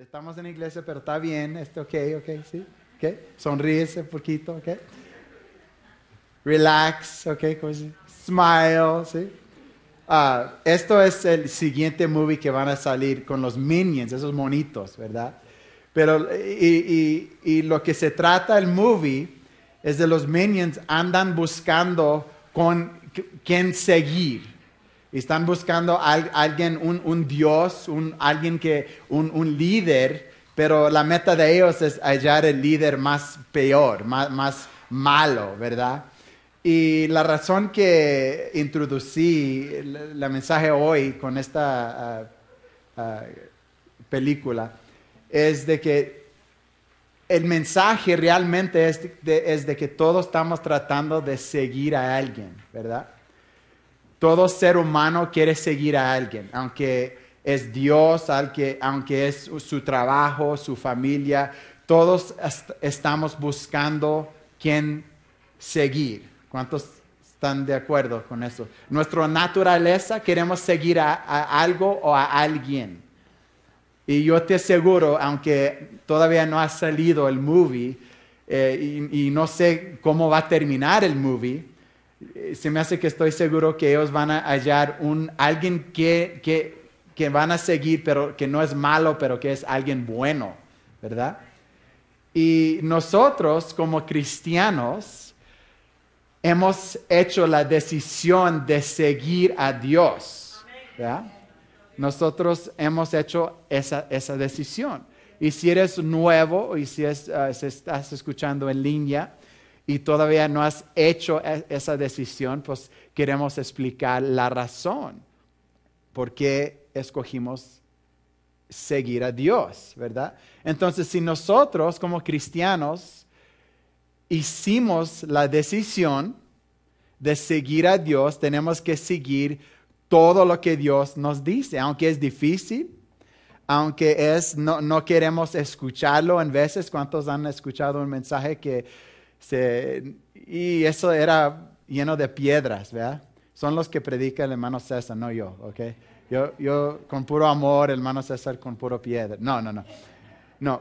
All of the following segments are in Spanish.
Estamos en iglesia, pero está bien, está ok, ok, sí. ok, sonríese un poquito, ok. Relax, ok, smile, sí. Ah, esto es el siguiente movie que van a salir con los minions, esos monitos, ¿verdad? Pero, y, lo que se trata el movie es de los minions andan buscando con quién seguir, están buscando a alguien, un, Dios, un, alguien que, un, líder, pero la meta de ellos es hallar el líder más peor, más, malo, ¿verdad? Y la razón que introducí el mensaje hoy con esta ah, ah, película es de que el mensaje realmente es de que todos estamos tratando de seguir a alguien, ¿verdad? Todo ser humano quiere seguir a alguien, aunque es Dios, aunque, es su trabajo, su familia. Todos estamos buscando quién seguir. ¿Cuántos están de acuerdo con eso? Nuestra naturaleza queremos seguir a, algo o a alguien. Y yo te aseguro, aunque todavía no ha salido el movie, eh, y, no sé cómo va a terminar el movie, eh, se me hace que estoy seguro que ellos van a hallar un, alguien que, van a seguir, pero que no es malo, pero que es alguien bueno, ¿verdad? Y nosotros como cristianos hemos hecho la decisión de seguir a Dios, ¿verdad? Nosotros hemos hecho esa, decisión. Y si eres nuevo y si, ah, si estás escuchando en línea, y todavía no has hecho e, esa decisión, pues queremos explicar la razón por qué escogimos seguir a Dios, ¿verdad? Entonces, si nosotros como cristianos hicimos la decisión de seguir a Dios, tenemos que seguir todo lo que Dios nos dice, aunque es difícil, aunque es, no, no queremos escucharlo en veces. ¿Cuántos han escuchado un mensaje que se, y eso era lleno de piedras, ¿verdad? Son los que predica el hermano César, no yo, ¿ok? Yo, yo con puro amor, el hermano César con puro piedra. No, no, no. No,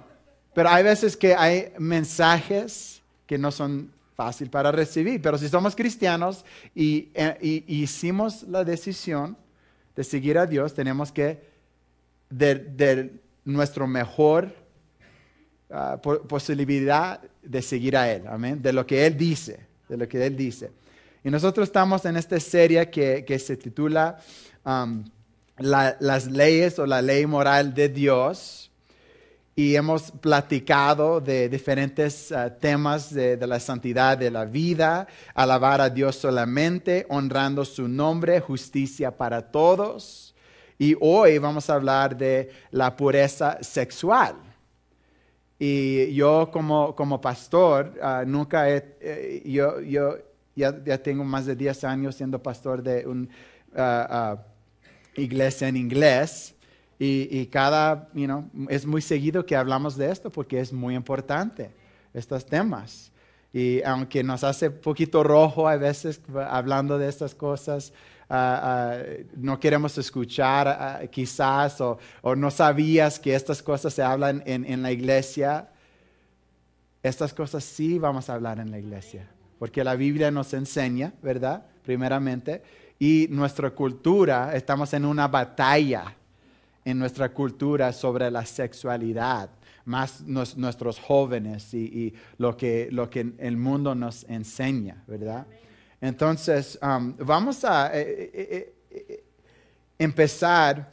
pero hay veces que hay mensajes que no son fácil para recibir, pero si somos cristianos y, eh, y, hicimos la decisión de seguir a Dios, tenemos que de, de nuestro mejor ah, posibilidad de seguir a Él, amén, de lo que Él dice, de lo que Él dice. Y nosotros estamos en esta serie que, se titula um, Las leyes o la ley moral de Dios. Y hemos platicado de diferentes uh, temas de, de la santidad de la vida, alabar a Dios solamente, honrando su nombre, justicia para todos. Y hoy vamos a hablar de la pureza sexual. Y yo como, como pastor, ah, nunca he, eh, yo, yo ya, ya, tengo más de 10 años siendo pastor de una ah, ah, iglesia en inglés. Y, y cada, you know, es muy seguido que hablamos de esto porque es muy importante, estos temas. Y aunque nos hace poquito rojo a veces hablando de estas cosas, no queremos escuchar quizás o, no sabías que estas cosas se hablan en, la iglesia. Estas cosas sí vamos a hablar en la iglesia, porque la Biblia nos enseña, ¿verdad? Primeramente, y nuestra cultura, estamos en una batalla en nuestra cultura sobre la sexualidad, más nuestros jóvenes y, lo, que, el mundo nos enseña, ¿verdad? Entonces, um, vamos a eh, eh, eh, empezar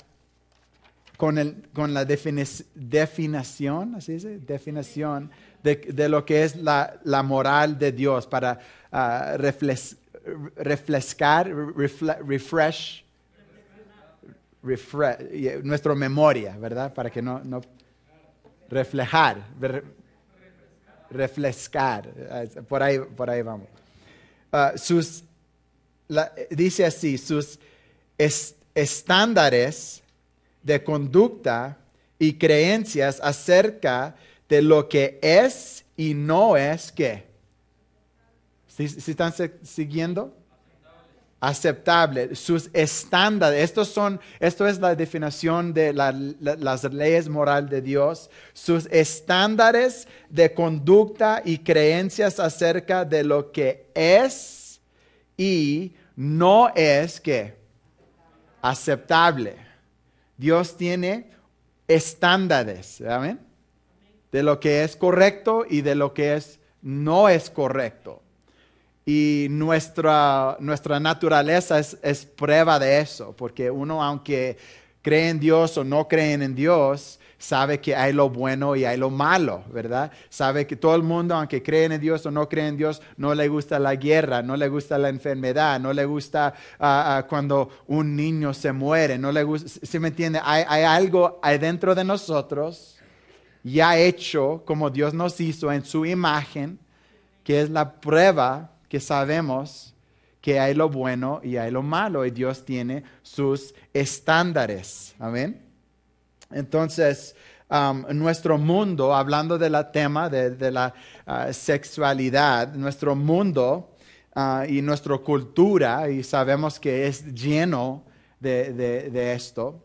con, el, con la definición, así dice, definición de, de, lo que es la, la moral de Dios para ah, refrescar, refresh, nuestra memoria, ¿verdad? Para que no, no reflejar, refrescar, por ahí, por ahí vamos. Ah, sus, dice así, sus estándares de conducta y creencias acerca de lo que es y no es qué. ¿Sí, están siguiendo? aceptable, sus estándares. Estos son, esto es la definición de las leyes morales de Dios, sus estándares de conducta y creencias acerca de lo que es y no es que aceptable. Dios tiene estándares, De lo que es correcto y de lo que es no es correcto. Y nuestra, nuestra naturaleza es, es prueba de eso, porque uno, aunque cree en Dios o no cree en Dios, sabe que hay lo bueno y hay lo malo, ¿verdad? Sabe que todo el mundo, aunque cree en Dios o no cree en Dios, no le gusta la guerra, no le gusta la enfermedad, no le gusta ah, ah, cuando un niño se muere, no le gusta, ¿sí me entiende? Hay, hay algo dentro de nosotros ya hecho como Dios nos hizo en su imagen, que es la prueba que sabemos que hay lo bueno y hay lo malo y Dios tiene sus estándares. Amén. Entonces, um, nuestro mundo, hablando del tema de, la uh, sexualidad, nuestro mundo uh, y nuestra cultura, y sabemos que es lleno de, esto,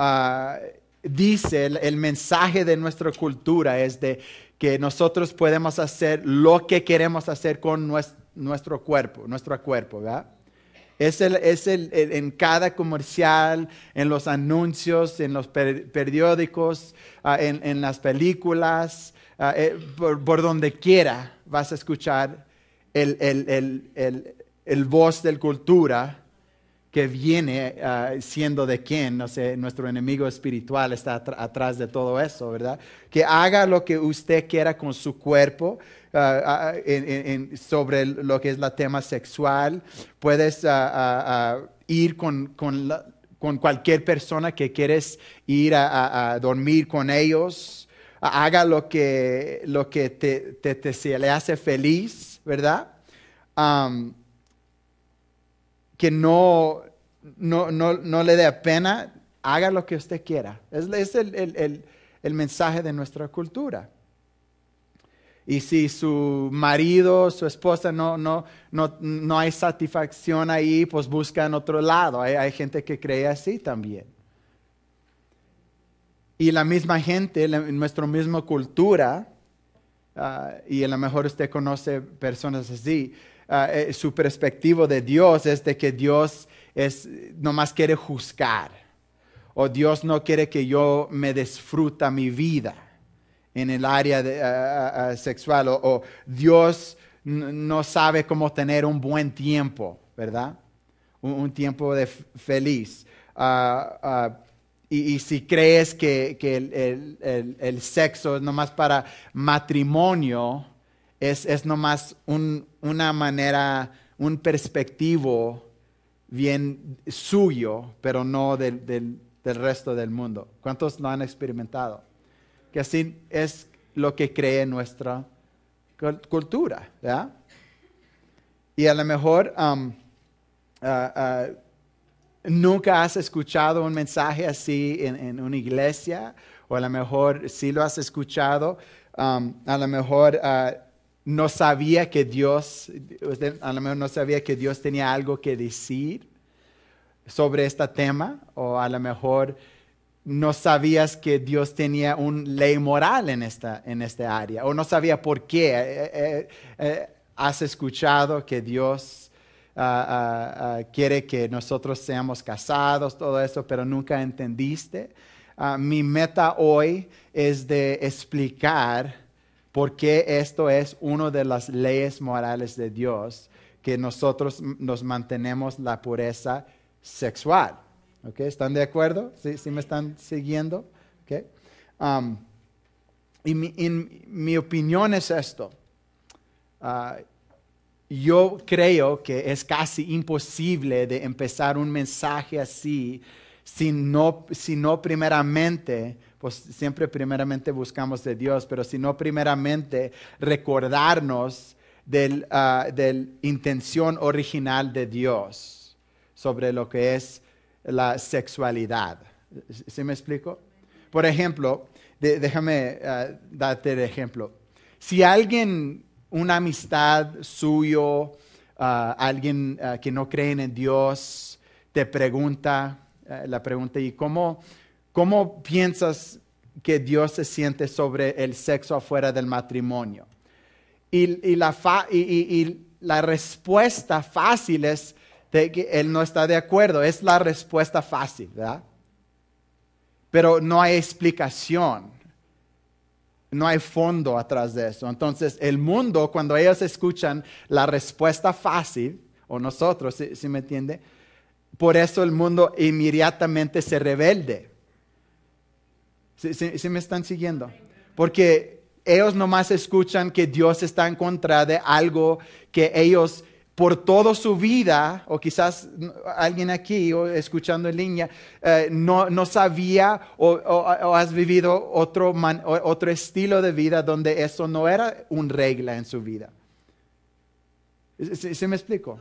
uh, dice el, mensaje de nuestra cultura es de que nosotros podemos hacer lo que queremos hacer con nuestro, cuerpo, nuestro cuerpo, ¿verdad? Es, el, es el, en cada comercial, en los anuncios, en los periódicos, ah, en, las películas, ah, eh, por, donde quiera vas a escuchar el, el voz de cultura que viene ah, siendo de quién, no sé, nuestro enemigo espiritual está atrás de todo eso, ¿verdad? Que haga lo que usted quiera con su cuerpo ah, ah, sobre lo que es la tema sexual. Puedes ir con, cualquier persona que quieres ir a, dormir con ellos. Haga lo que, lo que te, le hace feliz, ¿verdad? que no, le dé pena, haga lo que usted quiera. Es, es el, mensaje de nuestra cultura. Y si su marido, su esposa no, hay satisfacción ahí, pues busca en otro lado. Hay, gente que cree así también. Y la misma gente, en nuestra misma cultura, ah, y a lo mejor usted conoce personas así, Ah, eh, su perspectiva de Dios es de que Dios es, más quiere juzgar o Dios no quiere que yo me disfrute mi vida en el área de, ah, ah, sexual o, Dios no sabe cómo tener un buen tiempo, ¿verdad? Un, tiempo de feliz. Y, si crees que, el, sexo es más para matrimonio, es, nomás una manera, un perspectivo bien suyo, pero no del, resto del mundo. ¿Cuántos lo han experimentado? Que así es lo que cree nuestra cultura, Y a lo mejor um, ah, ah, nunca has escuchado un mensaje así en, en, una iglesia, o a lo mejor sí lo has escuchado, um, a lo mejor ah, no sabía que Dios, a lo mejor no sabía que Dios tenía algo que decir sobre este tema, o a lo mejor no sabías que Dios tenía una ley moral en esta, en este área, o no sabía por qué. Eh, eh, eh, has escuchado que Dios ah, ah, ah, quiere que nosotros seamos casados, todo eso, pero nunca entendiste. mi meta hoy es de explicar porque esto es una de las leyes morales de Dios, que nosotros nos mantenemos la pureza sexual. ¿Están de acuerdo? ¿Sí, me están siguiendo? Um, y mi, opinión es esto. Ah, yo creo que es casi imposible de empezar un mensaje así si no primeramente pues siempre primeramente buscamos de Dios, pero si no primeramente recordarnos de ah, la intención original de Dios sobre lo que es la sexualidad. ¿Sí me explico? Por ejemplo, déjame ah, darte el ejemplo. Si alguien, una amistad suyo, ah, alguien que no cree en Dios, te pregunta eh, la pregunta, ¿y cómo, ¿Cómo piensas que Dios se siente sobre el sexo afuera del matrimonio? Y, la, respuesta fácil es que Él no está de acuerdo. Es la respuesta fácil, ¿verdad? Pero no hay explicación. No hay fondo atrás de eso. Entonces, el mundo, cuando ellos escuchan la respuesta fácil, o nosotros, si, si me entiende, por eso el mundo inmediatamente se rebelde ¿Sí, me están siguiendo? Porque ellos nomás escuchan que Dios está en contra de algo que ellos por toda su vida, o quizás alguien aquí o escuchando en línea, eh, no, sabía o, has vivido otro, estilo de vida donde eso no era una regla en su vida. ¿Se, se me explico?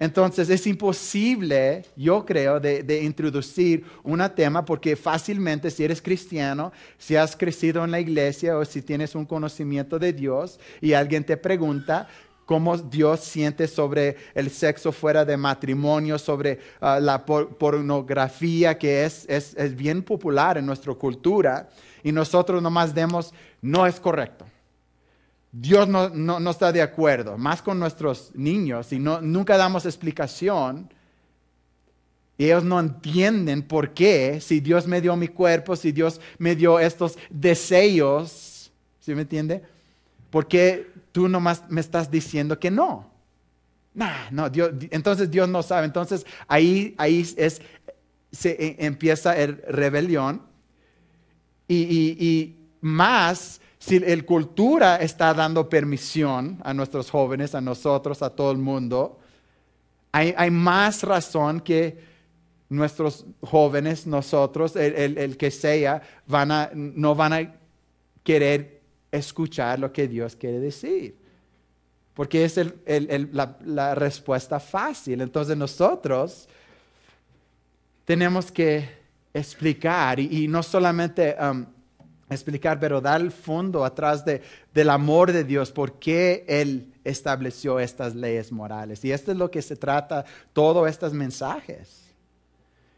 Entonces es imposible, yo creo, de, introducir un tema porque fácilmente si eres cristiano, si has crecido en la iglesia o si tienes un conocimiento de Dios y alguien te pregunta cómo Dios siente sobre el sexo fuera de matrimonio, sobre ah, la pornografía que es, es, es bien popular en nuestra cultura y nosotros nomás demos, no es correcto. Dios no, no, está de acuerdo, más con nuestros niños, y no, nunca damos explicación. Y ellos no entienden por qué, si Dios me dio mi cuerpo, si Dios me dio estos deseos, ¿sí me entiende? ¿Por qué tú nomás me estás diciendo que no? Nah, no, entonces Dios no sabe. Entonces ahí, ahí es, se e, empieza el rebelión. y más si el cultura está dando permisión a nuestros jóvenes, a nosotros, a todo el mundo, hay, más razón que nuestros jóvenes, nosotros, el, que sea, van a, no van a querer escuchar lo que Dios quiere decir. Porque es la, respuesta fácil. Entonces nosotros tenemos que explicar y, no solamente... Um, explicar, pero dar el fondo atrás del amor de Dios, por qué Él estableció estas leyes morales. Y esto es lo que se trata, todos estos mensajes.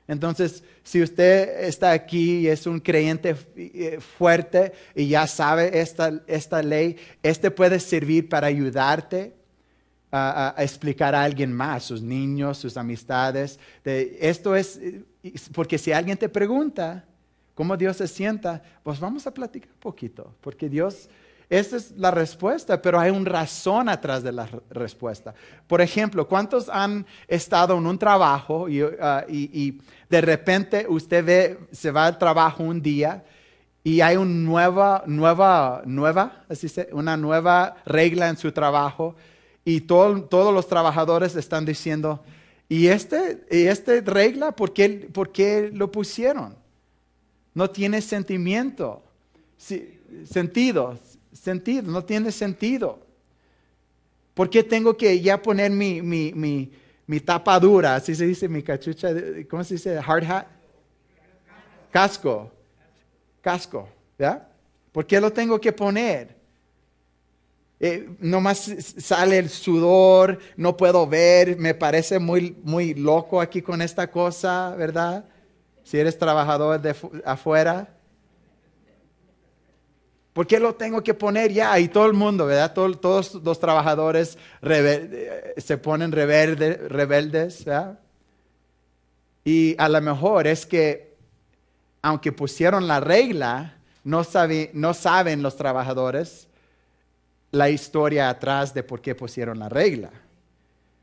Entonces, si usted está aquí y es un creyente eh, fuerte y ya sabe esta, ley, este puede servir para ayudarte a, explicar a alguien más, sus niños, sus amistades. esto es, eh, porque si alguien te pregunta, cómo Dios se sienta, pues vamos a platicar un poquito, porque Dios, esa es la respuesta, pero hay un razón atrás de la respuesta. Por ejemplo, ¿cuántos han estado en un trabajo ah, y, de repente usted ve, se va al trabajo un día? y hay una nueva, nueva, nueva, así una nueva regla en su trabajo y todos, todos los trabajadores están diciendo, ¿y, este, y esta regla por qué, por qué lo pusieron? No tiene sentimiento. sentido, sentido, no tiene sentido. ¿Por qué tengo que ya poner mi, mi, tapa dura? Así se dice mi cachucha, ¿cómo se dice? Hard hat. Casco. Casco, ¿ya? ¿Por qué lo tengo que poner? Eh, nomás sale el sudor, no puedo ver, me parece muy, muy loco aquí con esta cosa, ¿verdad? Si eres trabajador de afuera, ¿por qué lo tengo que poner ya? Y todo el mundo, ¿verdad? todos los trabajadores eh, se ponen rebeldes, ¿verdad? Y a lo mejor es que, aunque pusieron la regla, no, saben los trabajadores la historia atrás de por qué pusieron la regla.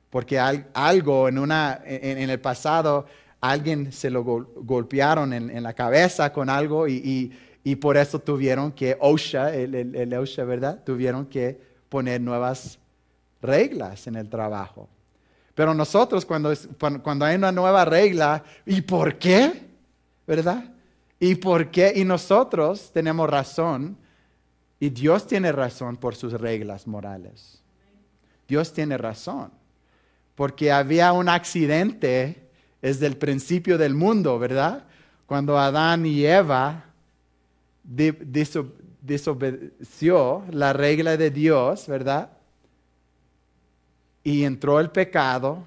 Porque algo en el pasado alguien se lo golpearon en, la cabeza con algo y, por eso tuvieron que OSHA, el, el, OSHA, ¿verdad? Tuvieron que poner nuevas reglas en el trabajo. Pero nosotros cuando, cuando hay una nueva regla, ¿y por qué? ¿Verdad? ¿Y por qué? Y nosotros tenemos razón y Dios tiene razón por sus reglas morales. Dios tiene razón. Porque había un accidente es del principio del mundo, ¿verdad? Cuando Adán y Eva desobedeció la regla de Dios, ¿verdad? Y entró el pecado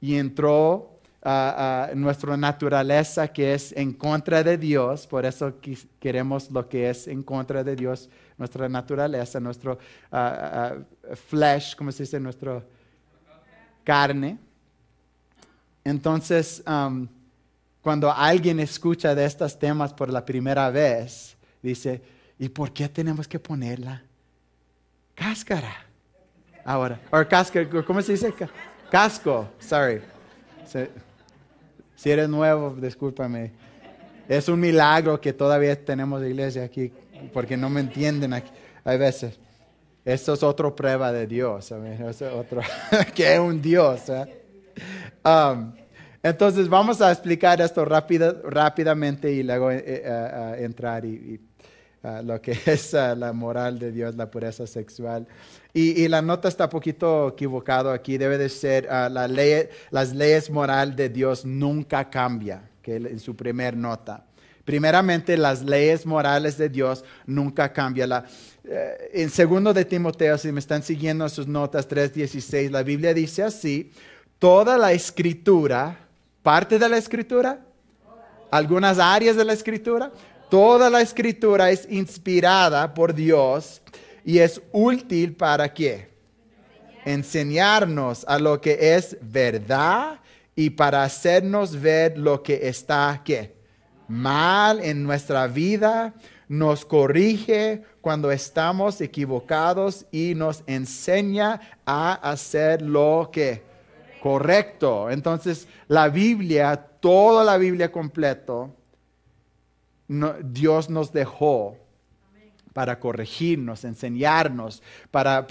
y entró ah, ah, nuestra naturaleza que es en contra de Dios, por eso queremos lo que es en contra de Dios, nuestra naturaleza, nuestro ah, flesh, como se dice? Nuestra carne. Entonces, um, cuando alguien escucha de estos temas por la primera vez, dice, ¿y por qué tenemos que ponerla? Cáscara. Ahora, o cáscara, ¿cómo se dice? Casco, sorry. Si eres nuevo, discúlpame. Es un milagro que todavía tenemos iglesia aquí, porque no me entienden aquí, Hay veces. Esto es otra prueba de Dios, que es un Dios. ¿eh? Um, entonces vamos a explicar esto rápidamente y luego eh, eh, eh, entrar y, uh, lo que es uh, la moral de Dios, la pureza sexual. Y, la nota está un poquito equivocado aquí. Debe de ser uh, la ley, las leyes moral de Dios nunca cambia, que en su primer nota. Primeramente, las leyes morales de Dios nunca cambian. La, en segundo de Timoteo, si me están siguiendo sus notas 3.16, la Biblia dice así, toda la escritura, parte de la escritura, algunas áreas de la escritura, toda la escritura es inspirada por Dios y es útil para qué? Enseñarnos a lo que es verdad y para hacernos ver lo que está qué? Mal en nuestra vida, nos corrige cuando estamos equivocados y nos enseña a hacer lo que Correcto. Entonces, la Biblia, toda la Biblia completo, Dios nos dejó para corregirnos, enseñarnos, para,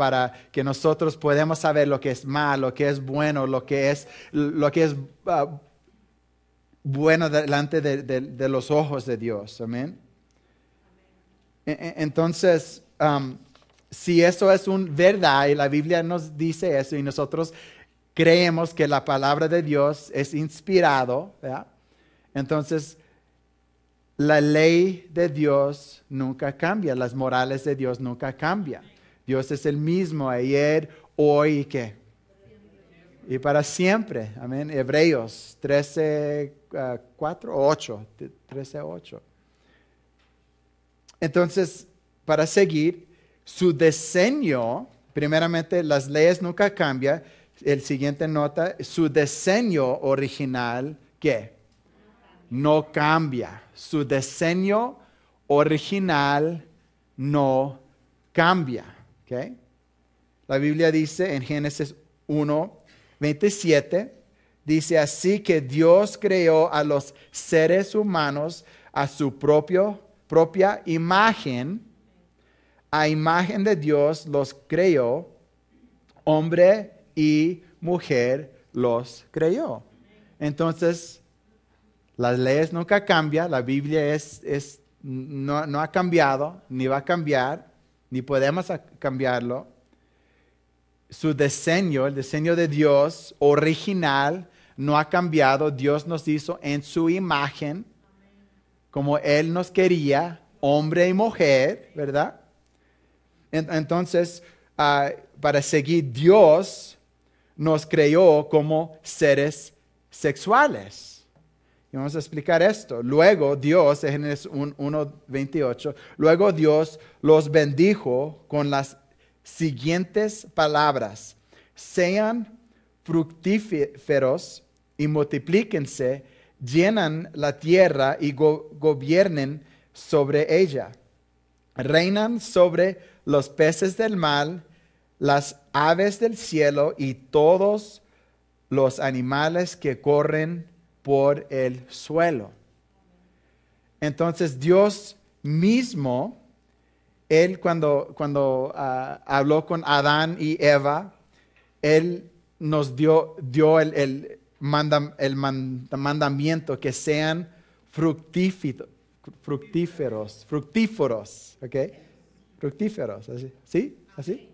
que nosotros podamos saber lo que es malo, lo que es bueno, lo que es, lo que es ah, bueno delante de, los ojos de Dios. Amén. E, e, entonces, si eso es un verdad y la Biblia nos dice eso y nosotros creemos que la palabra de Dios es inspirado, entonces la ley de Dios nunca cambia, las morales de Dios nunca cambian. Dios es el mismo ayer, hoy y qué. Y para siempre. Amén. Hebreos 13, 4 8. Entonces, para seguir, su diseño, primeramente, las leyes nunca cambian el siguiente nota, su diseño original, ¿qué? No cambia. Su diseño original no cambia. ¿okay? La Biblia dice en Génesis 1, 27, dice así que Dios creó a los seres humanos a su propio, propia imagen. A imagen de Dios los creó, hombre y mujer los creyó. Entonces, las leyes nunca cambian, la Biblia es, no, ha cambiado, ni va a cambiar, ni podemos cambiarlo. Su diseño, el diseño de Dios original, no ha cambiado. Dios nos hizo en su imagen, como Él nos quería, hombre y mujer, ¿verdad? Entonces, ah, para seguir Dios, nos creó como seres sexuales. Y vamos a explicar esto. Luego Dios, en Génesis 1.28, luego Dios los bendijo con las siguientes palabras. Sean fructíferos y multiplíquense, llenan la tierra y gobiernen sobre ella. Reinan sobre los peces del mal las aves del cielo y todos los animales que corren por el suelo. Entonces Dios mismo, Él cuando, cuando ah, habló con Adán y Eva, Él nos dio, dio el, el, mandamiento que sean fructíferos, fructíferos, Fructíferos, ¿Sí? ¿Así?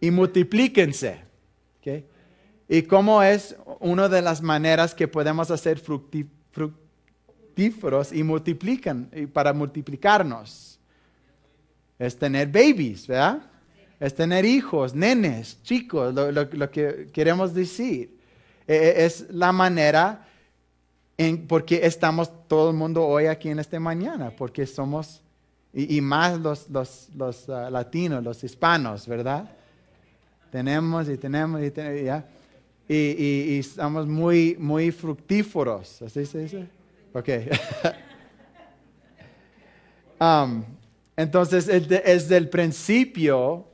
y multiplíquense. ¿Y cómo es una de las maneras que podemos hacer fructíferos y multiplican y para multiplicarnos? Es tener babies, ¿verdad? Es tener hijos, nenes, chicos, lo, que queremos decir. E, e, es la manera en porque estamos todo el mundo hoy aquí en esta mañana, porque somos, y, más los, los, los ah, latinos, los hispanos, ¿verdad? Tenemos y tenemos y ¿ya? Y, estamos muy, muy fructíferos, ¿así se dice? Ok. Um, entonces, desde el principio,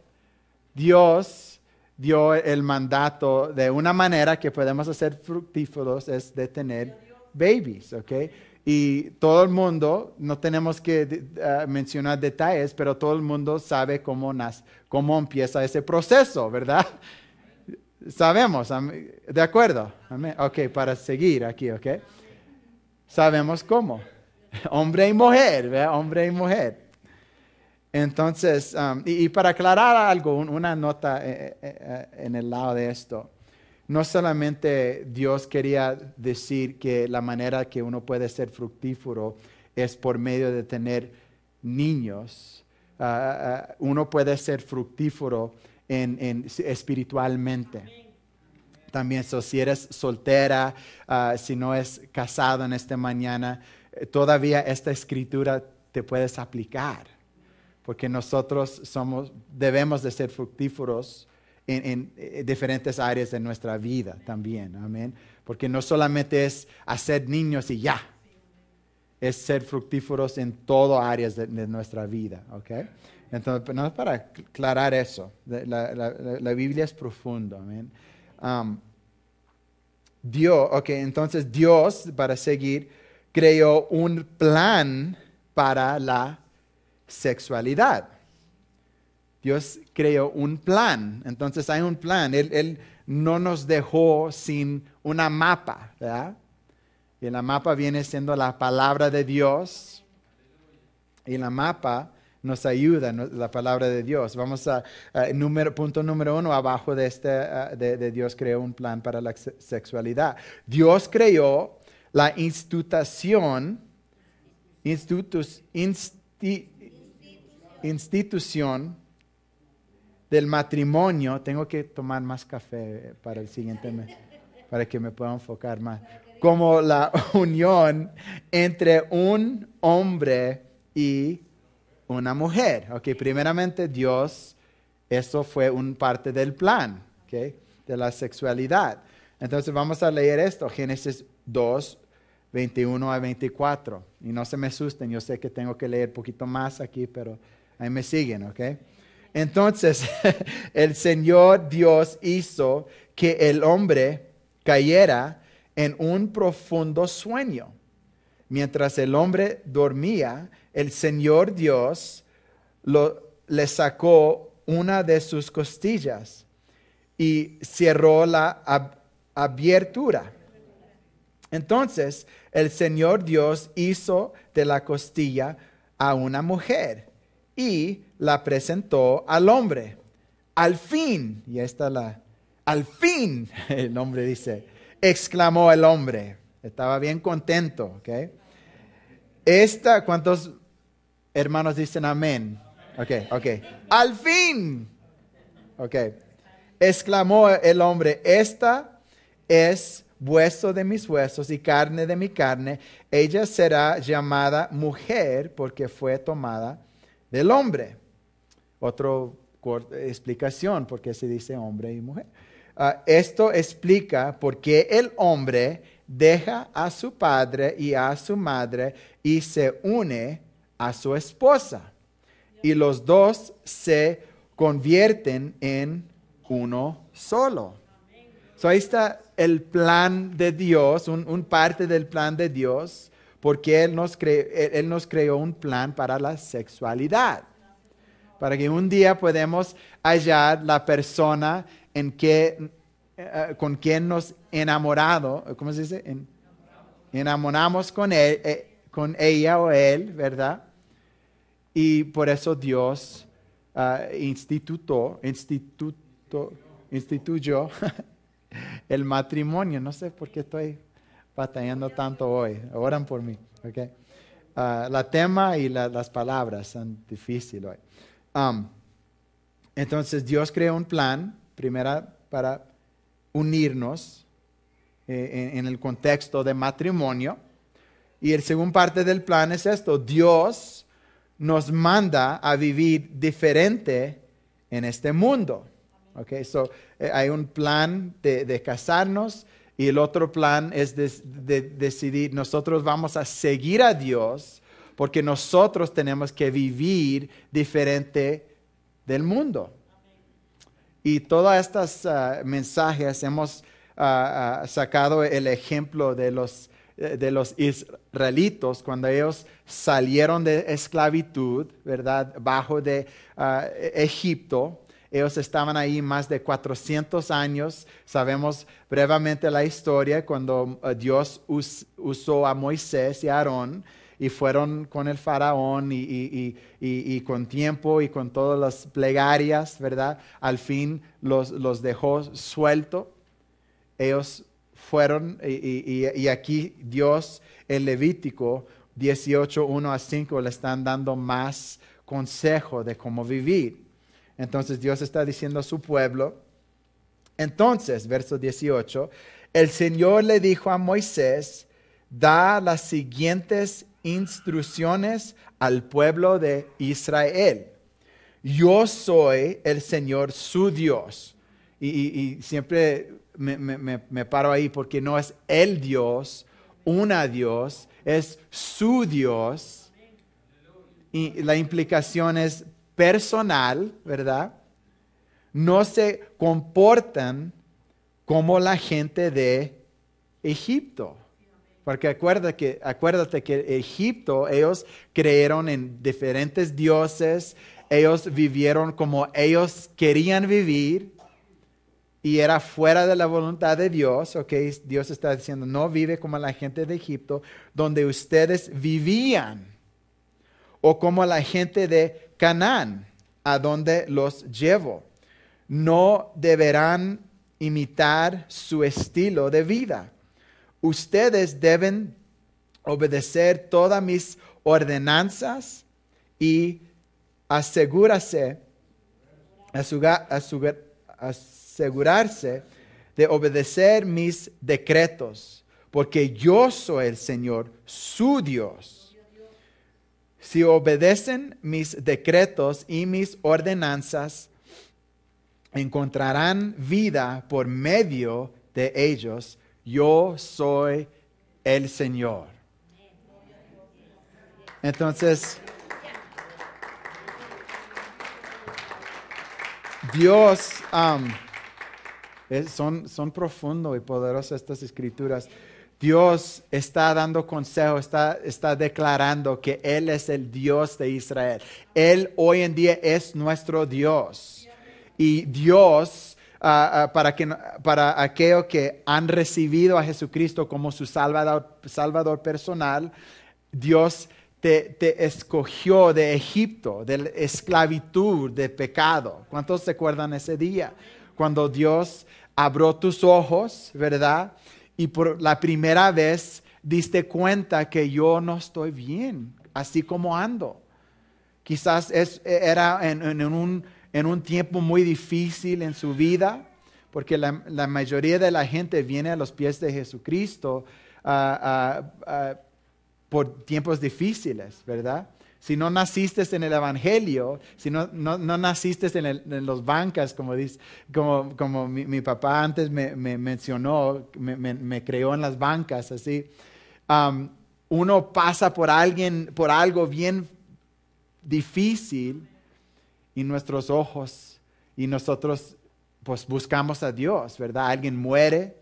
Dios dio el mandato de una manera que podemos hacer fructíferos, es de tener babies, ¿ok? Y todo el mundo, no tenemos que mencionar detalles, pero todo el mundo sabe cómo, nace, cómo empieza ese proceso, ¿verdad? Sabemos, ¿de acuerdo? Ok, para seguir aquí, ¿ok? Sabemos cómo. Hombre y mujer, ¿verdad? Hombre y mujer. Entonces, y, para aclarar algo, una nota eh, eh, eh, en el lado de esto no solamente Dios quería decir que la manera que uno puede ser fructífero es por medio de tener niños, ah, ah, uno puede ser fructífero en, espiritualmente. También, si eres soltera, ah, si no es casado en esta mañana, eh, todavía esta escritura te puedes aplicar, porque nosotros somos, debemos de ser fructíferos en, eh, diferentes áreas de nuestra vida también. Amén. Porque no solamente es hacer niños y ya. Es ser fructíferos en todas áreas de, nuestra vida. ¿okay? Entonces, pues, no para aclarar eso. La, Biblia es profunda. Amén. Dios, entonces Dios, para seguir, creó un plan para la sexualidad. Dios creó un plan. Entonces hay un plan. Él, no nos dejó sin una mapa, Y la mapa viene siendo la palabra de Dios. Y la mapa nos ayuda, la palabra de Dios. Vamos a, número, punto número uno abajo de este, ah, de, Dios creó un plan para la sexualidad. Dios creó la institución, institución del matrimonio, tengo que tomar más café para el siguiente mes, para que me pueda enfocar más, como la unión entre un hombre y una mujer. Ok, primeramente Dios, eso fue un parte del plan, okay, de la sexualidad. Entonces vamos a leer esto, Génesis 2, 21 a 24. Y no se me asusten, yo sé que tengo que leer poquito más aquí, pero ahí me siguen, ¿ok? Entonces el Señor Dios hizo que el hombre cayera en un profundo sueño. Mientras el hombre dormía, el Señor Dios le sacó una de sus costillas y cerró la abertura. abiertura. Entonces el Señor Dios hizo de la costilla a una mujer y la presentó al hombre. Al fin, y esta la, al fin, el hombre dice, exclamó el hombre. Estaba bien contento, ¿ok? Esta, ¿cuántos hermanos dicen amén? Ok, ok. Al fin, ok. Exclamó el hombre, esta es hueso de mis huesos y carne de mi carne. Ella será llamada mujer porque fue tomada del hombre. Otra explicación porque se dice hombre y mujer. Ah, esto explica por qué el hombre deja a su padre y a su madre y se une a su esposa. Y los dos se convierten en uno solo. So ahí está el plan de Dios, un, parte del plan de Dios, porque él nos creó un plan para la sexualidad para que un día podamos hallar la persona en eh, eh, con quien nos enamorado, ¿cómo se dice? enamoramos con, él, eh, con ella o él, ¿verdad? Y por eso Dios ah, instituto, instituyó el matrimonio. No sé por qué estoy batallando tanto hoy. Oran por mí, ¿ok? Ah, la tema y las palabras son difíciles hoy entonces Dios creó un plan, primera, para unirnos eh, en, el contexto de matrimonio. Y el segundo parte del plan es esto, Dios nos manda a vivir diferente en este mundo. Okay, so, eh, hay un plan de, casarnos y el otro plan es de, de, decidir, nosotros vamos a seguir a Dios porque nosotros tenemos que vivir diferente del mundo. Y todas estas ah, mensajes hemos ah, ah, sacado el ejemplo eh, de los, israelitos cuando ellos salieron de esclavitud, ¿verdad? Bajo de e-, Egipto. Ellos estaban ahí más de 400 años. Sabemos brevemente la historia cuando Dios usó a Moisés y a Aarón y fueron con el faraón y, con tiempo y con todas las plegarias, ¿verdad? Al fin los, los dejó suelto. Ellos fueron y, aquí Dios, el Levítico 18, 1 a 5, le están dando más consejo de cómo vivir. Entonces Dios está diciendo a su pueblo, entonces, verso 18, el Señor le dijo a Moisés, da las siguientes instrucciones al pueblo de Israel. Yo soy el Señor su Dios. Y, siempre me, me, paro ahí porque no es el Dios, una Dios, es su Dios. Y la implicación es personal, ¿verdad? No se comportan como la gente de Egipto. Porque acuérdate que, acuérdate que Egipto, ellos creyeron en diferentes dioses, ellos vivieron como ellos querían vivir y era fuera de la voluntad de Dios, ¿ok? Dios está diciendo, no vive como la gente de Egipto, donde ustedes vivían, o como la gente de Canaán, a donde los llevo. No deberán imitar su estilo de vida ustedes deben obedecer todas mis ordenanzas y asegúrase, asegurarse de obedecer mis decretos, porque yo soy el Señor, su Dios. Si obedecen mis decretos y mis ordenanzas, encontrarán vida por medio de ellos yo soy el Señor. Entonces, Dios, son, son profundos y poderosas estas escrituras. Dios está dando consejo, está, está declarando que Él es el Dios de Israel. Él hoy en día es nuestro Dios. Y Dios para, que, para aquellos que han recibido a Jesucristo como su salvador, personal, Dios te, escogió de Egipto, de esclavitud, de pecado. ¿Cuántos se acuerdan ese día? Cuando Dios abrió tus ojos, ¿verdad? Y por la primera vez diste cuenta que yo no estoy bien, así como ando. Quizás era en un en un tiempo muy difícil en su vida, porque la, mayoría de la gente viene a los pies de Jesucristo ah, ah, ah, por tiempos difíciles, ¿verdad? Si no naciste en el Evangelio, si no, no, naciste en, los bancas, como, dice, como, como mi, mi, papá antes me, mencionó, me, me, creó en las bancas, así, uno pasa por alguien, por algo bien difícil y nuestros ojos y nosotros pues buscamos a Dios, ¿verdad? Alguien muere,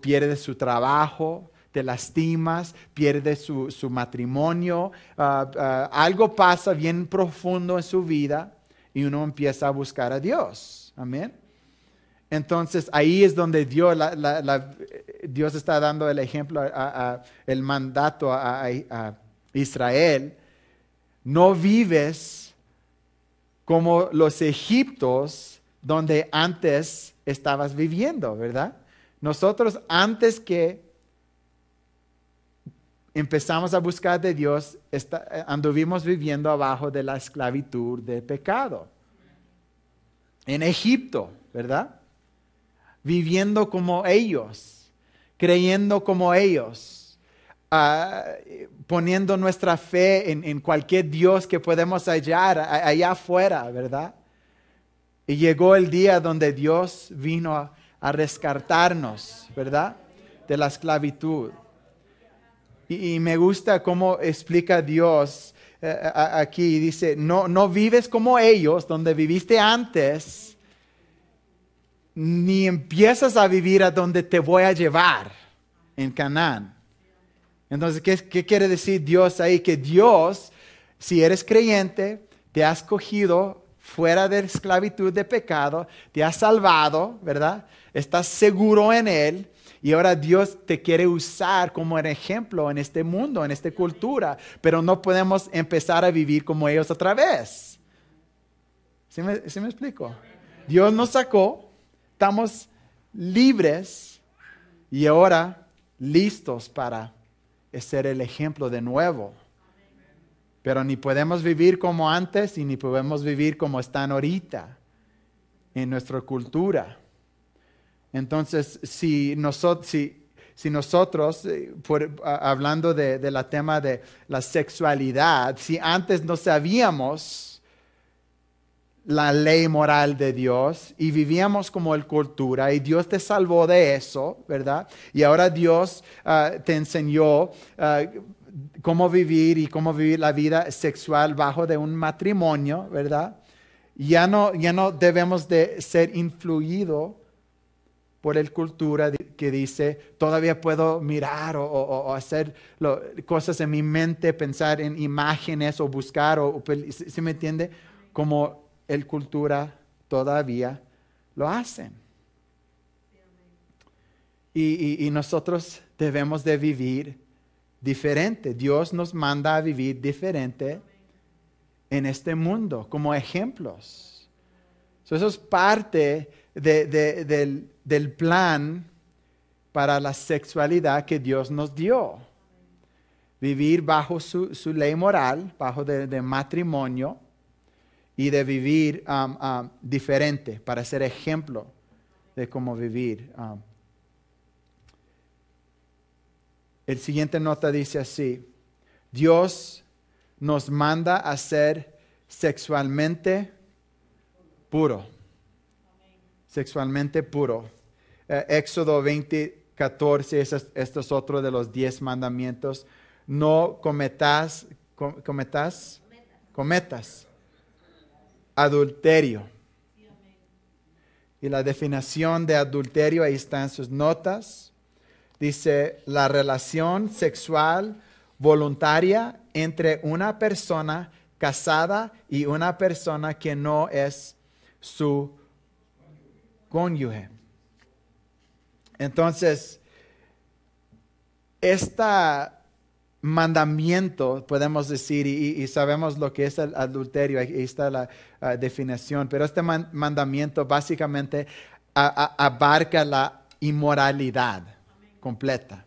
pierde su trabajo, te lastimas, pierde su, matrimonio, ah, ah, algo pasa bien profundo en su vida y uno empieza a buscar a Dios, amén. Entonces ahí es donde Dios, Dios está dando el ejemplo, el mandato a Israel. No vives como los egiptos donde antes estabas viviendo, ¿verdad? Nosotros antes que empezamos a buscar de Dios, eh, anduvimos viviendo abajo de la esclavitud del pecado. En Egipto, ¿verdad? Viviendo como ellos, creyendo como ellos Ah, poniendo nuestra fe en, cualquier Dios que podemos hallar allá afuera, ¿verdad? Y llegó el día donde Dios vino a, rescatarnos, ¿verdad? De la esclavitud. Y, me gusta cómo explica Dios eh, aquí aquí. Dice, no, no vives como ellos, donde viviste antes, ni empiezas a vivir a donde te voy a llevar en Canaán. Entonces, ¿qué, quiere decir Dios ahí? Que Dios, si eres creyente, te ha escogido fuera de esclavitud de pecado, te ha salvado, ¿verdad? Estás seguro en Él. Y ahora Dios te quiere usar como un ejemplo en este mundo, en esta cultura, pero no podemos empezar a vivir como ellos otra vez. ¿Sí me, me explico? Dios nos sacó, estamos libres y ahora listos para es ser el ejemplo de nuevo. Pero ni podemos vivir como antes y ni podemos vivir como están ahorita en nuestra cultura. Entonces, si, nosotros, si, nosotros eh, hablando de la tema de la sexualidad, si antes no sabíamos, la ley moral de Dios y vivíamos como el cultura y Dios te salvó de eso, ¿verdad? Y ahora Dios ah, te enseñó ah, cómo vivir y cómo vivir la vida sexual bajo de un matrimonio, ¿verdad? Ya no, ya no debemos de ser influidos por el cultura que dice, todavía puedo mirar o, hacer cosas en mi mente, pensar en imágenes o buscar, o, ¿se me entiende? Como el cultura todavía lo hacen. Y, nosotros debemos de vivir diferente. Dios nos manda a vivir diferente en este mundo como ejemplos. eso es parte del, plan para la sexualidad que Dios nos dio. Vivir bajo su, ley moral, bajo de, de matrimonio, y de vivir um, um, diferente, para ser ejemplo de cómo vivir. Um. El siguiente nota dice así, Dios nos manda a ser sexualmente puro, sexualmente puro. Eh, Éxodo 20, 14, este es, otro de los diez mandamientos. No cometas, cometas, cometas, cometas adulterio. Y la definición de adulterio, ahí está en sus notas, dice la relación sexual voluntaria entre una persona casada y una persona que no es su cónyuge. Entonces, esta mandamiento, podemos decir, y, sabemos lo que es el adulterio, ahí está la ah, definición, pero este mandamiento básicamente abarca la inmoralidad completa.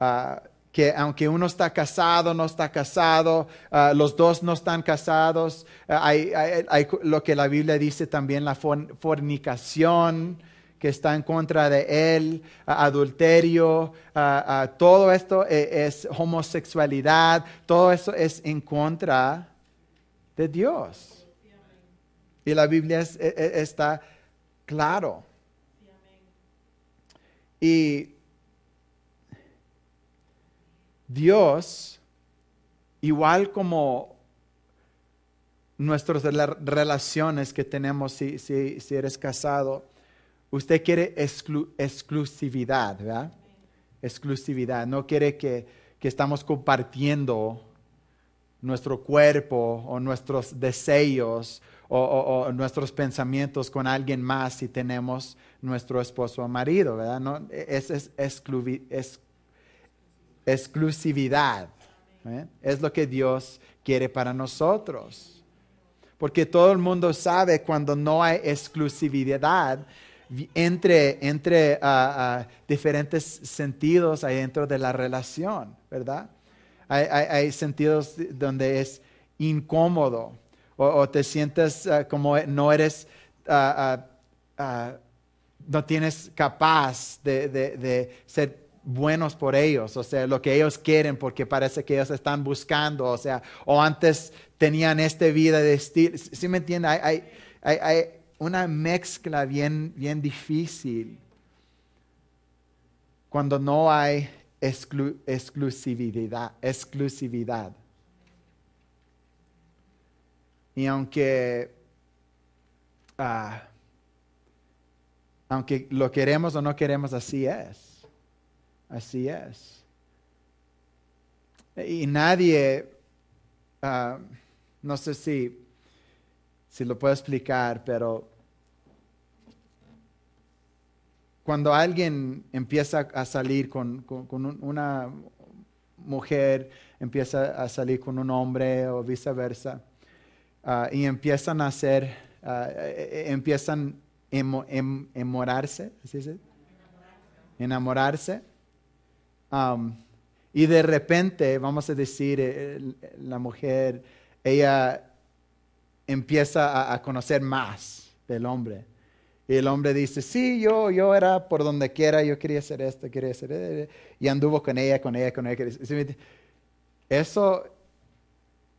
Ah, que aunque uno está casado, no está casado, ah, los dos no están casados, hay, lo que la Biblia dice también, la fornicación, que está en contra de él, adulterio, todo esto e, es, homosexualidad, todo eso es en contra de Dios. Y la Biblia e, e, está claro. Y Dios, igual como nuestras relaciones que tenemos si eres casado, Usted quiere exclusividad, ¿verdad? Exclusividad. No quiere que, estamos compartiendo nuestro cuerpo o nuestros deseos o, nuestros pensamientos con alguien más si tenemos nuestro esposo o marido, ¿verdad? No, es, exclusividad. ¿eh? Es lo que Dios quiere para nosotros. Porque todo el mundo sabe cuando no hay exclusividad, entre, entre ah, ah, diferentes sentidos ahí dentro de la relación, ¿verdad? Hay, sentidos donde es incómodo o, te sientes ah, como no eres, no tienes capaz de, ser buenos por ellos, o sea, lo que ellos quieren, porque parece que ellos están buscando, o sea, o antes tenían esta vida de estilo, ¿sí me entiendes? hay, hay, una mezcla bien, bien difícil cuando no hay exclusividad, exclusividad. Y aunque, ah, aunque lo queremos o no queremos, así es. Así es. Y nadie, ah, no sé si si lo puedo explicar, pero cuando alguien empieza a salir con, una mujer, empieza a salir con un hombre o viceversa, ah, y empiezan a hacer, ah, e, e, empiezan a em, enamorarse, ¿sí, Enamorarse. Um, y de repente, vamos a decir, la mujer, ella empieza a, conocer más del hombre. Y el hombre dice, sí, yo, yo era por donde quiera, yo quería hacer esto, quería hacer esto. Y anduvo con ella, con ella, con ella. Eso,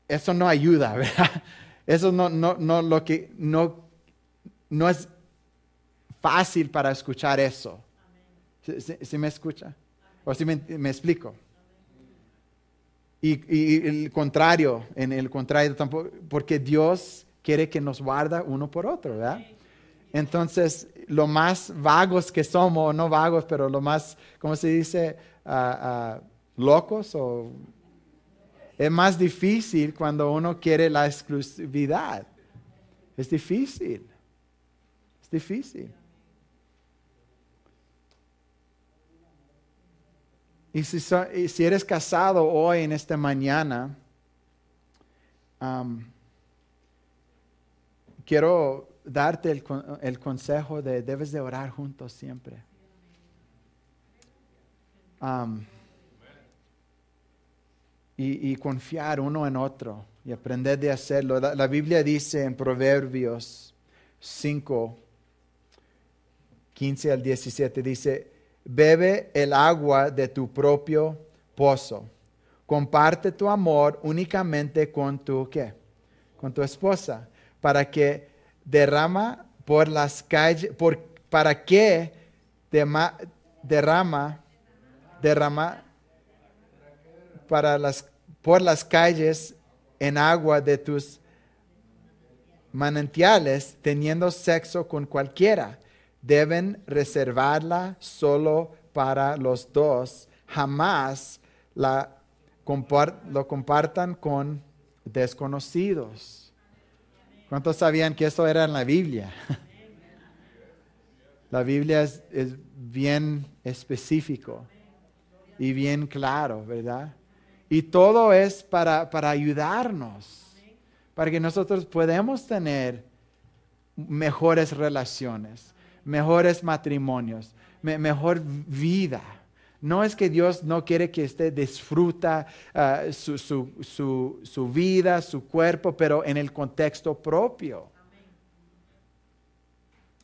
eso no ayuda, ¿verdad? Eso no, no, no, lo que, no, no es fácil para escuchar eso. ¿Si me escucha? ¿O si me explico? Y, el contrario, en el contrario tampoco, porque Dios quiere que nos guarda uno por otro, ¿verdad? Entonces, lo más vagos que somos, no vagos, pero lo más, ¿cómo se dice? Ah, ah, locos o... Es más difícil cuando uno quiere la exclusividad. Es difícil. Es difícil. Y si, eres casado hoy en esta mañana, quiero darte el, consejo de debes de orar juntos siempre. y, confiar uno en otro y aprender de hacerlo. La, la, Biblia dice en Proverbios 5, 15 al 17, dice, bebe el agua de tu propio pozo. Comparte tu amor únicamente con tu qué? Con tu esposa, para que derrama por las calles, para derrama, derrama para las, por las calles en agua de tus manantiales, teniendo sexo con cualquiera deben reservarla solo para los dos, jamás lo compartan con desconocidos. ¿Cuántos sabían que eso era en la Biblia? La Biblia es, bien específico y bien claro, ¿verdad? Y todo es para, para, ayudarnos, para que nosotros podamos tener mejores relaciones, mejores matrimonios, mejor vida. No es que Dios no quiere que usted disfruta ah, su, vida, su cuerpo, pero en el contexto propio.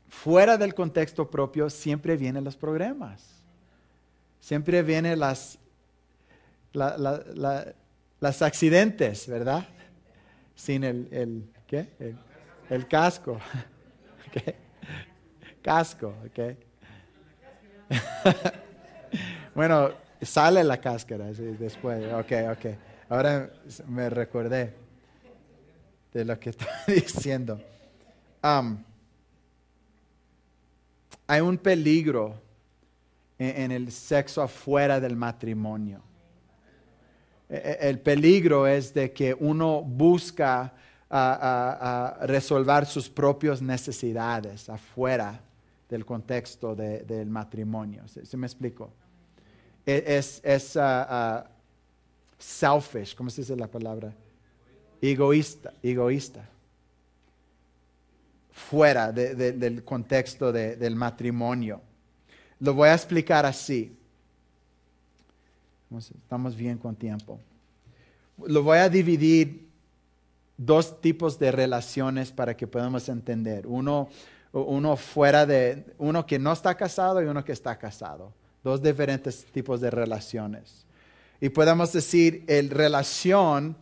Fuera del contexto propio siempre vienen los problemas. Siempre vienen las, accidentes, ¿verdad? Sin el, ¿qué? el casco. Casco, ok. bueno, sale la cáscara después, ok, ok. Ahora me recordé de lo que estaba diciendo. hay un peligro en, el sexo afuera del matrimonio. E, e, el peligro es de que uno busca ah, ah, ah, resolver sus propias necesidades afuera del contexto del matrimonio. ¿Se, me explicó? E, es, ah, ah, selfish, ¿cómo se dice la palabra? Egoísta, egoísta. Fuera del contexto del matrimonio. Lo voy a explicar así. Estamos bien con tiempo. Lo voy a dividir dos tipos de relaciones para que podamos entender. Uno, uno fuera de, uno que no está casado y uno que está casado. Dos diferentes tipos de relaciones. Y podemos decir, el relación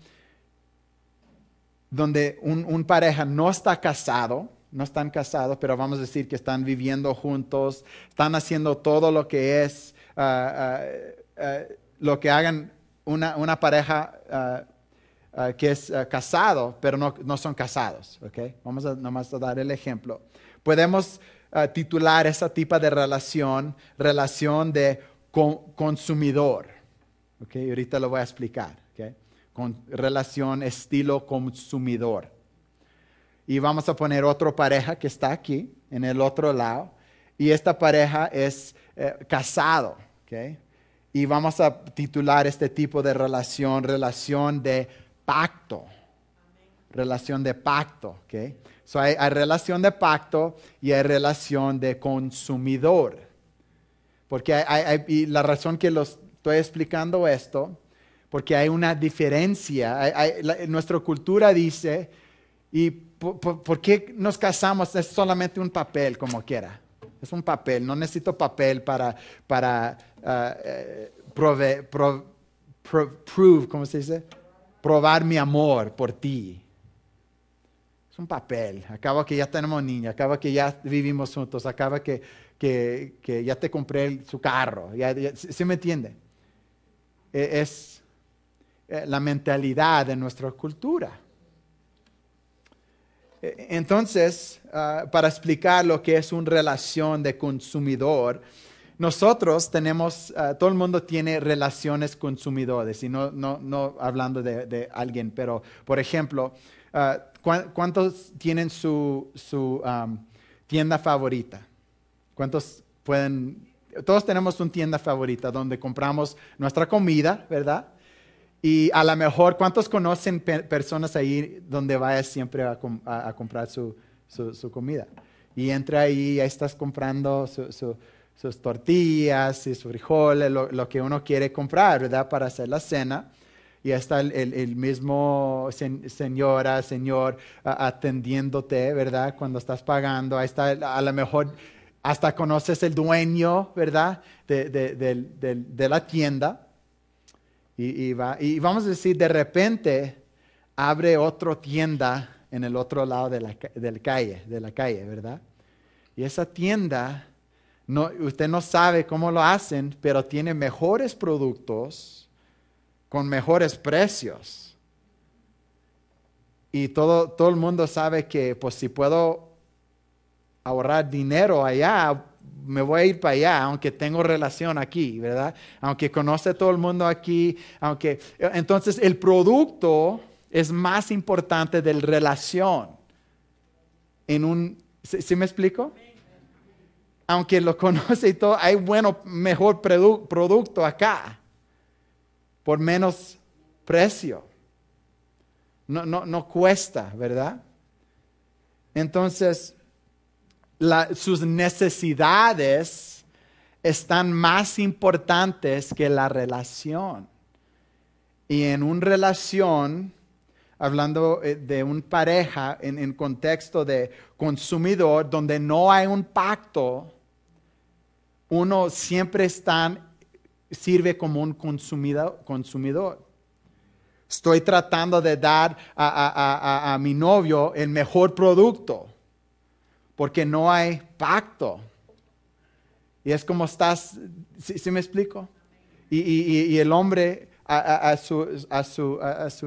donde un, pareja no está casado, no están casados, pero vamos a decir que están viviendo juntos, están haciendo todo lo que es, ah, ah, ah, lo que hagan una, pareja que es casado, pero no, son casados. Vamos a nomás a dar el ejemplo. Podemos ah, titular esa tipo de relación, relación de consumidor. ahorita lo voy a explicar. relación estilo consumidor. Y vamos a poner otra pareja que está aquí, en el otro lado. Y esta pareja es eh, casado. Okay? Y vamos a titular este tipo de relación, relación de pacto. Relación de pacto. Okay? hay, relación de pacto y hay relación de consumidor. Porque hay, y la razón que los estoy explicando esto, porque hay una diferencia. nuestra cultura dice, ¿y por, qué nos casamos? Es solamente un papel, como quiera. Es un papel, no necesito papel para, para ah, eh, prove, prove, ¿cómo se dice? Probar mi amor por ti es un papel, acaba que ya tenemos niña, acaba que ya vivimos juntos, acaba que, ya te compré su carro, ya, me entiende? E, es eh, la mentalidad de nuestra cultura. E, entonces, ah, para explicar lo que es una relación de consumidor, nosotros tenemos, ah, todo el mundo tiene relaciones consumidores, y no, no, no hablando de, alguien, pero por ejemplo, ah, ¿Cuántos tienen su, um, tienda favorita? ¿Cuántos pueden? Todos tenemos una tienda favorita donde compramos nuestra comida, ¿verdad? Y a lo mejor, ¿cuántos conocen personas ahí donde vayas siempre a, comprar su, comida? Y entra ahí, ahí estás comprando sus tortillas y sus frijoles, lo, lo que uno quiere comprar, ¿verdad? Para hacer la cena y está el, mismo señora, señor atendiéndote, ¿verdad? Cuando estás pagando, ahí está a lo mejor hasta conoces el dueño, ¿verdad? De, la tienda. Y, va, y vamos a decir, de repente abre otra tienda en el otro lado de la, calle, de la calle, ¿verdad? Y esa tienda, no, usted no sabe cómo lo hacen, pero tiene mejores productos con mejores precios. Y todo, el mundo sabe que pues si puedo ahorrar dinero allá, me voy a ir para allá, aunque tengo relación aquí, ¿verdad? Aunque conoce todo el mundo aquí, aunque... Entonces el producto es más importante del relación. En un, ¿sí, me explico? Aunque lo conoce y todo, hay bueno, mejor producto acá por menos precio. No, no, no cuesta, ¿verdad? Entonces, sus necesidades están más importantes que la relación. Y en una relación, hablando eh, de un pareja en, en contexto de consumidor, donde no hay un pacto, uno siempre está sirve como un consumidor. Estoy tratando de dar a, mi novio el mejor producto, porque no hay pacto. Y es como estás, ¿sí, me explico? Y, el hombre a, su,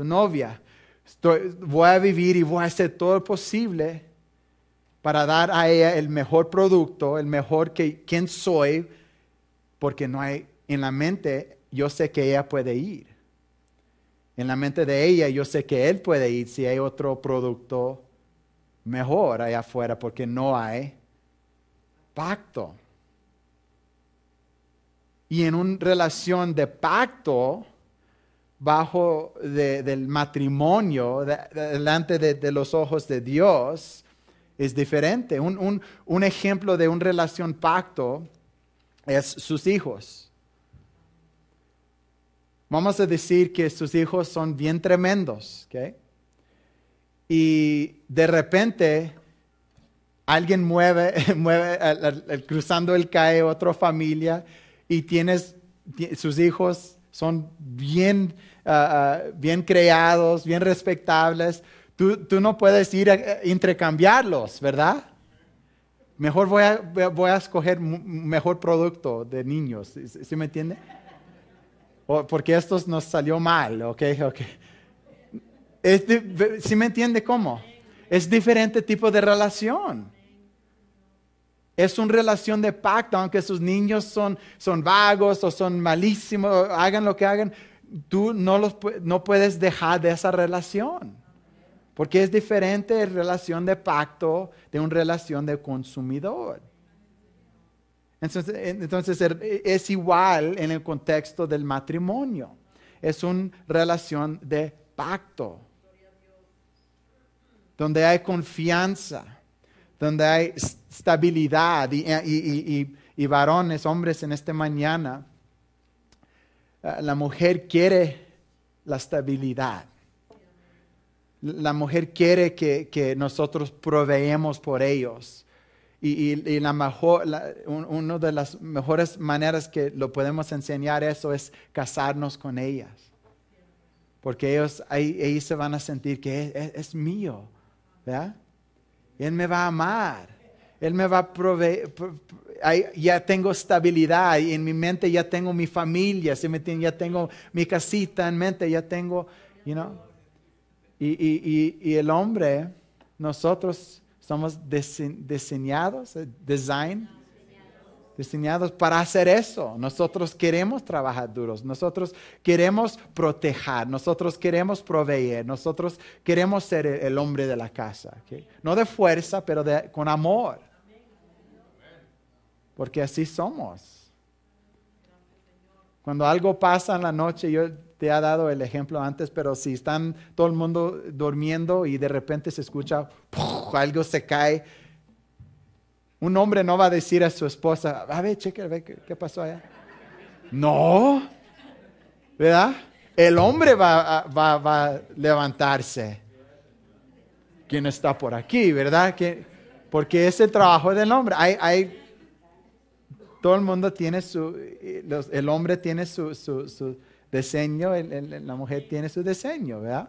novia, estoy, voy a vivir y voy a hacer todo lo posible para dar a ella el mejor producto, el mejor que quién soy, porque no hay en la mente yo sé que ella puede ir. En la mente de ella yo sé que él puede ir si hay otro producto mejor allá afuera porque no hay pacto. Y en una relación de pacto, bajo del matrimonio, delante de, los ojos de Dios, es diferente. Un, un ejemplo de una relación pacto es sus hijos. Vamos a decir que sus hijos son bien tremendos, ¿ok? Y de repente alguien mueve, mueve cruzando el cae otra familia y tienes, sus hijos son bien, ah, ah, bien creados, bien respetables. Tú, tú, no puedes ir a, eh, intercambiarlos, ¿verdad? Mejor voy a, voy a escoger mejor producto de niños, ¿sí, me entiende? porque esto nos salió mal, ok, ¿Sí me entiende cómo? Es diferente tipo de relación. Es una relación de pacto, aunque sus niños son, vagos o son malísimos, hagan lo que hagan, tú no, los, no puedes dejar de esa relación. Porque es diferente relación de pacto de una relación de consumidor. Entonces, er, e, es igual en el contexto del matrimonio. Es una relación de pacto, donde hay confianza, donde hay estabilidad y, varones, hombres en esta mañana. Eh, la mujer quiere la estabilidad la mujer quiere que, nosotros proveemos por ellos. Y, la mejor, una de las mejores maneras que lo podemos enseñar eso es casarnos con ellas. Porque ellos ahí, se van a sentir que es, mío. ¿verdad? Él me va a amar. Él me va a proveer. Ya tengo estabilidad y en mi mente ya tengo mi familia, ¿sí me ya tengo mi casita en mente, ya tengo, you know. y, y el hombre, nosotros somos diseñados, eh, design, diseñados para hacer eso. Nosotros queremos trabajar duros, nosotros queremos proteger, nosotros queremos proveer, nosotros queremos ser e-, el hombre de la casa. No de fuerza, pero con amor. Porque así somos. Cuando algo pasa en la noche, yo te he dado el ejemplo antes, pero si están todo el mundo durmiendo y de repente se escucha algo se cae. Un hombre no va a decir a su esposa, a ver, cheque, a qué, pasó allá. No, ¿verdad? El hombre va, a levantarse. ¿Quién está por aquí, verdad? Porque es el trabajo del hombre. Hay, todo el mundo tiene su, el hombre tiene su, diseño, la mujer tiene su diseño, ¿verdad?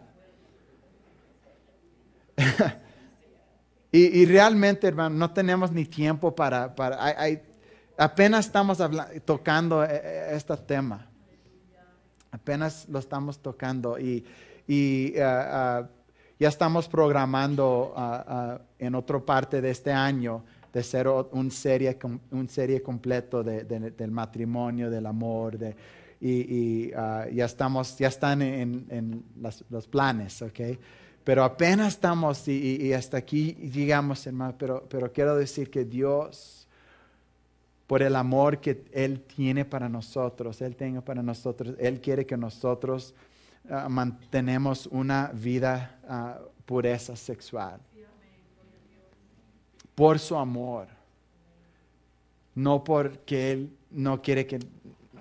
Y, realmente, hermano, no tenemos ni tiempo para, para apenas estamos tocando eh, eh, este tema. Apenas lo estamos tocando y, y eh, ya estamos programando ah, ah, en otra parte de este año de ser un serie, un serie completo de, del matrimonio, del amor, de, y, ah, ya estamos, ya están en, en los, los planes, ¿ok? Pero apenas estamos y, hasta aquí digamos, hermano. Pero, quiero decir que Dios, por el amor que Él tiene para nosotros, Él tiene para nosotros, Él quiere que nosotros ah, mantenemos una vida ah, pureza sexual. Por su amor. No porque Él no quiere que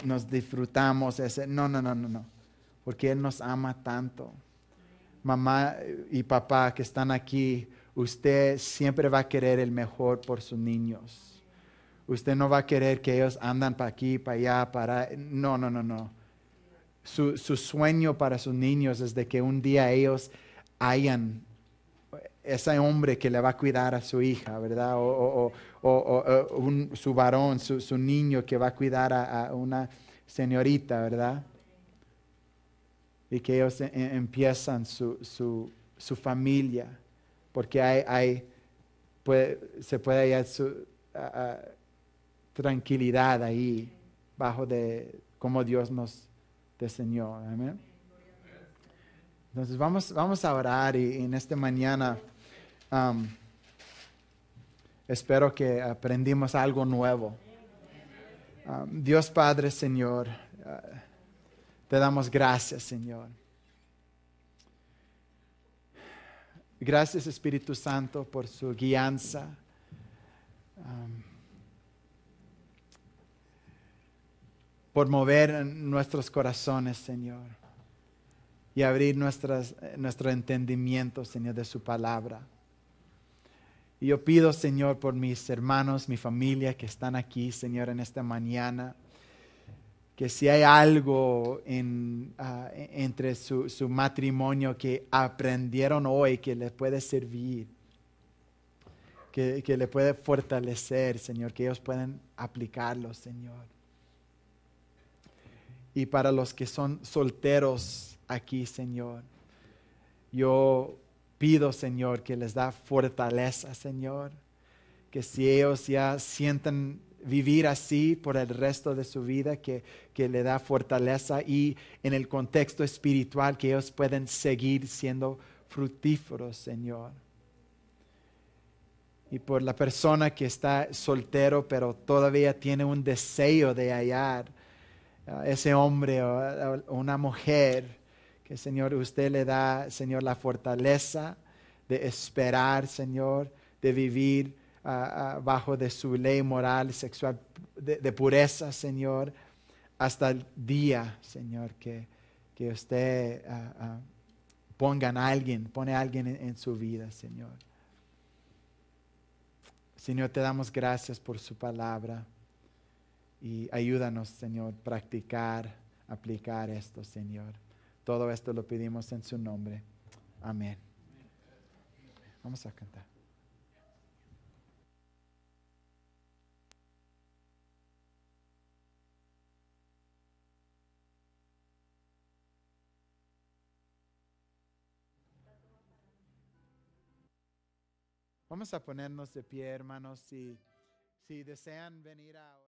nos disfrutamos. Ese. No, no, no, no, no. Porque Él nos ama tanto mamá eh, y papá que están aquí, usted siempre va a querer el mejor por sus niños. Usted no va a querer que ellos andan para aquí, para allá, para... No, no, no, no. Su, sueño para sus niños es de que un día ellos hayan ese hombre que le va a cuidar a su hija, ¿verdad? O, su varón, su, niño que va a cuidar a una señorita, ¿verdad? y que ellos e, e, empiezan su, su, familia, porque hay, hay se puede hallar su tranquilidad ahí, bajo de cómo Dios nos diseñó. Entonces vamos, vamos a orar y, en esta mañana um, espero que aprendimos algo nuevo. Um, Dios Padre Señor. Uh, le damos gracias, Señor. Gracias, Espíritu Santo, por su guianza. por mover nuestros corazones, Señor, y abrir nuestras, nuestro entendimiento, Señor, de su palabra. Y yo pido, Señor, por mis hermanos, mi familia que están aquí, Señor, en esta mañana que si hay algo ah, e-, entre su, matrimonio que aprendieron hoy que les puede servir, que, que le puede fortalecer, Señor, que ellos pueden aplicarlo, Señor. Y para los que son solteros aquí, Señor, yo pido, Señor, que les da fortaleza, Señor, que si ellos ya sienten vivir así por el resto de su vida, que, le da fortaleza y en el contexto espiritual que ellos pueden seguir siendo fructíferos, Señor. Y por la persona que está soltero pero todavía tiene un deseo de hallar a ah, ese hombre o una mujer, que Señor usted le da, Señor, la fortaleza de esperar, Señor, de vivir bajo de su ley moral, y sexual, de, pureza, Señor, hasta el día, Señor, que, usted ponga pongan a alguien, pone a alguien en, su vida, Señor. Señor, te damos gracias por su palabra y ayúdanos, Señor, practicar, aplicar esto, Señor. Todo esto lo pedimos en su nombre. Amén. Vamos a cantar. Vamos a ponernos de pie, hermanos, si, si desean venir a...